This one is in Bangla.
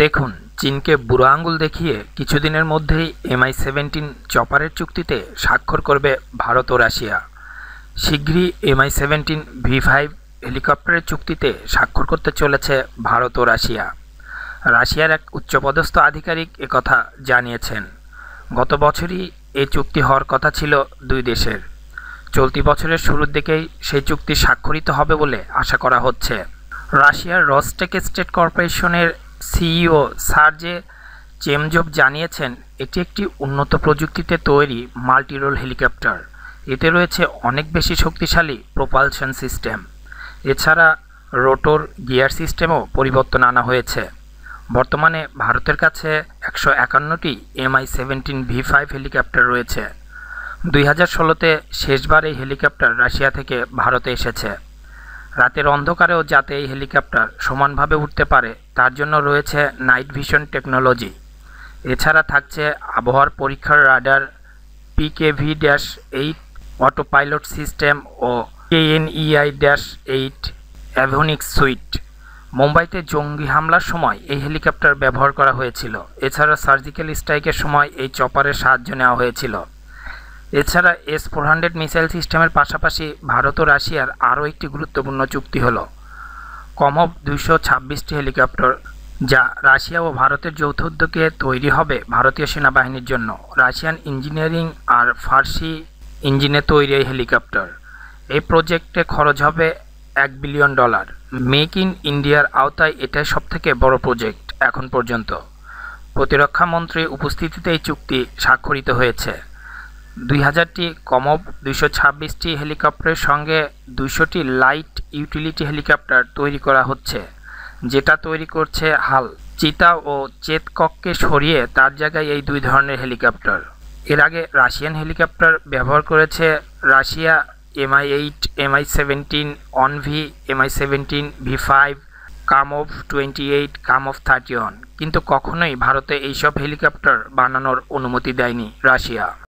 দেখুন চীনকে বুড়ো আঙুল দেখিয়ে কিছুদিনের মধ্যেই এমআই সেভেন্টিন চপারের চুক্তিতে স্বাক্ষর করবে ভারত ও রাশিয়া শীঘ্রই এমআই সেভেন্টিন ভি ফাইভ হেলিকপ্টারের চুক্তিতে স্বাক্ষর করতে চলেছে ভারত ও রাশিয়া রাশিয়ার এক উচ্চপদস্থ আধিকারিক একথা জানিয়েছেন গত বছরই এই চুক্তি হওয়ার কথা ছিল দুই দেশের চলতি বছরের শুরুর দিকেই সেই চুক্তি স্বাক্ষরিত হবে বলে আশা করা হচ্ছে রাশিয়ার রসটেক স্টেট কর্পোরেশনের সিইও সার্জে চেমজব জানিয়েছেন এটি একটি উন্নত প্রযুক্তিতে তৈরি মাল্টিরোল হেলিকপ্টার এতে রয়েছে অনেক বেশি শক্তিশালী প্রোপালশন সিস্টেম এছাড়া রোটোর গিয়ার সিস্টেমও পরিবর্তন আনা হয়েছে বর্তমানে ভারতের কাছে একশো একান্নটি MI seventeen V five helicopter রয়েছে দুই হাজার ষোলোতে শেষবার এই হেলিকপ্টার রাশিয়া থেকে ভারতে এসেছে রাতের অন্ধকারেও যাতে এই হেলিকপ্টার সমানভাবে উঠতে পারে তার জন্য রয়েছে নাইট ভিশন টেকনোলজি এছাড়া থাকছে আবহাওয়ার পরীক্ষার radar PKV dash eight auto pilot system ও KNEI dash eight avionic suite মুম্বাইতে জঙ্গি হামলার সময় এই হেলিকপ্টার ব্যবহার করা হয়েছিল এছাড়া সার্জিক্যাল স্ট্রাইকের সময় এই চপারের সাহায্য নেওয়া হয়েছিল এছাড়া এস ফোর হান্ড্রেড মিসাইল সিস্টেমের পাশাপাশি ভারত ও রাশিয়ার আরও একটি গুরুত্বপূর্ণ চুক্তি হল কমব দুইশো ছাব্বিশটি হেলিকপ্টার যা রাশিয়া ও ভারতের যৌথ উদ্যোগে তৈরি হবে ভারতীয় সেনাবাহিনীর জন্য রাশিয়ান ইঞ্জিনিয়ারিং আর ফার্সি ইঞ্জিনে তৈরি এই হেলিকপ্টার এই প্রজেক্টে খরচ হবে এক বিলিয়ন ডলার মেক ইন ইন্ডিয়ার আওতায় এটাই সবথেকে বড় প্রজেক্ট এখন পর্যন্ত প্রতিরক্ষা মন্ত্রী উপস্থিতিতে এই চুক্তি স্বাক্ষরিত হয়েছে দুই হাজারটি কমব দুইশো ছাব্বিশটি হেলিকপ্টারের সঙ্গে দুশোটি লাইট ইউটিলিটি হেলিকপ্টার তৈরি করা হচ্ছে যেটা তৈরি করছে হাল চিতা ও চেতকককে সরিয়ে তার জায়গায় এই দুই ধরনের হেলিকপ্টার এর আগে রাশিয়ান হেলিকপ্টার ব্যবহার করেছে Russia MI eight MI seventeen অনভি MI seventeen V five Kamov twenty eight Kamov thirty one কিন্তু কখনোই ভারতে এইসব হেলিকপ্টার বানানোর অনুমতি দেয়নি রাশিয়া